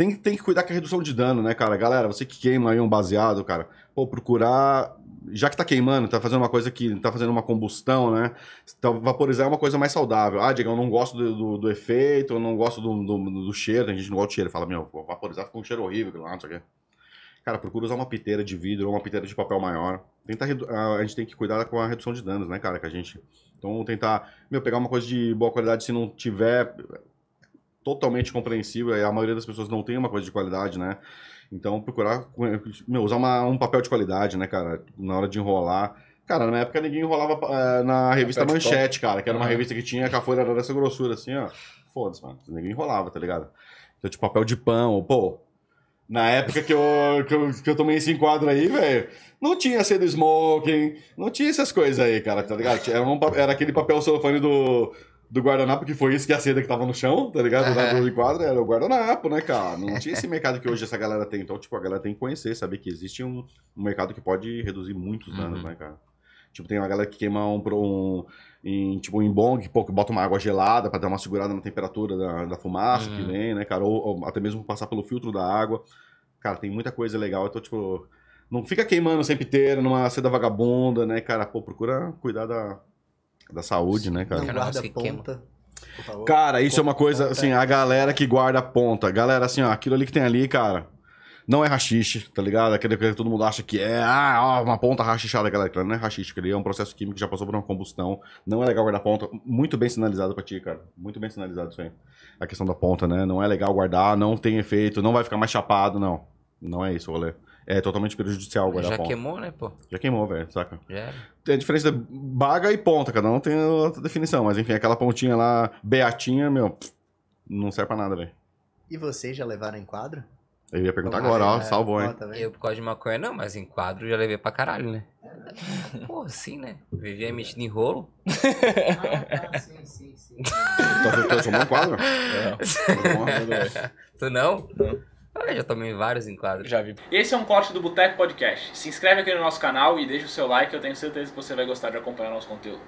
tem, tem que cuidar com a redução de dano, né, cara? Galera, você que queima aí um baseado, cara, pô, procurar. Já que tá queimando, tá fazendo uma coisa que tá fazendo uma combustão, né? Então, vaporizar é uma coisa mais saudável. Ah, Diego, eu não gosto do, do, do efeito, eu não gosto do, do, do cheiro. Tem gente que não gosta do cheiro. Fala, meu, vaporizar fica um cheiro horrível, lá, não sei o quê. Cara, procura usar uma piteira de vidro ou uma piteira de papel maior. Tentar, a gente tem que cuidar com a redução de danos, né, cara? Que a gente. Então, tentar, meu, pegar uma coisa de boa qualidade se não tiver totalmente compreensível, a maioria das pessoas não tem uma coisa de qualidade, né? Então, procurar meu, usar uma, um papel de qualidade, né, cara? Na hora de enrolar. Cara, na época ninguém enrolava ah, na revista Manchete, cara, que era uma uhum. revista que tinha que a folha era dessa grossura, assim, ó. Foda-se, mano. Ninguém enrolava, tá ligado? Então, tipo, papel de pão, pô. Na época que eu, que eu, que eu tomei esse enquadro aí, velho, não tinha sido smoking, não tinha essas coisas aí, cara, tá ligado? Era, um, era aquele papel celofane do, do guardanapo, que foi isso que a seda que tava no chão, tá ligado? Uhum. Do quadro, era o guardanapo, né, cara? Não tinha esse mercado que hoje essa galera tem. Então, tipo, a galera tem que conhecer, saber que existe um, um mercado que pode reduzir muitos danos, uhum. né, cara? Tipo, tem uma galera que queima um, um em, tipo, em bong, pô, que bota uma água gelada para dar uma segurada na temperatura da, da fumaça uhum. que vem, né, cara? Ou, ou, até mesmo passar pelo filtro da água. Cara, tem muita coisa legal. Então, tipo, não fica queimando sempre inteiro numa seda vagabunda, né, cara? Pô, procura cuidar da, da saúde, né, cara? Não guarda ponta. Cara, isso é uma coisa, assim, a galera que guarda a ponta. Galera, assim, ó, aquilo ali que tem ali, cara, não é rachixe, tá ligado? Aquele que todo mundo acha que é, ah, ó, uma ponta rachichada, galera. Não é rachixe, ele é um processo químico que já passou por uma combustão. Não é legal guardar ponta. Muito bem sinalizado pra ti, cara. Muito bem sinalizado isso aí. A questão da ponta, né? Não é legal guardar, não tem efeito, não vai ficar mais chapado, não. Não é isso, o rolê. É totalmente prejudicial guardar Já queimou, né, pô? Já queimou, velho, saca? Já. Tem a é diferença de baga e ponta, cada um tem outra definição, mas enfim, aquela pontinha lá, beatinha, meu, não serve pra nada, velho. E vocês já levaram em quadro? Eu ia perguntar agora, ó, é, salvou, hein? Eu, por causa de maconha, não, mas em quadro já levei pra caralho, né? Pô, sim, né? Vivia metido em rolo. Ah, tá, sim, sim, sim. Tu tomou um quadro? É. Tu não? Não. Eu já tomei vários enquadros. Já vi. Esse é um corte do Boteco Podcast. Se inscreve aqui no nosso canal e deixa o seu like, eu tenho certeza que você vai gostar de acompanhar o nosso conteúdo.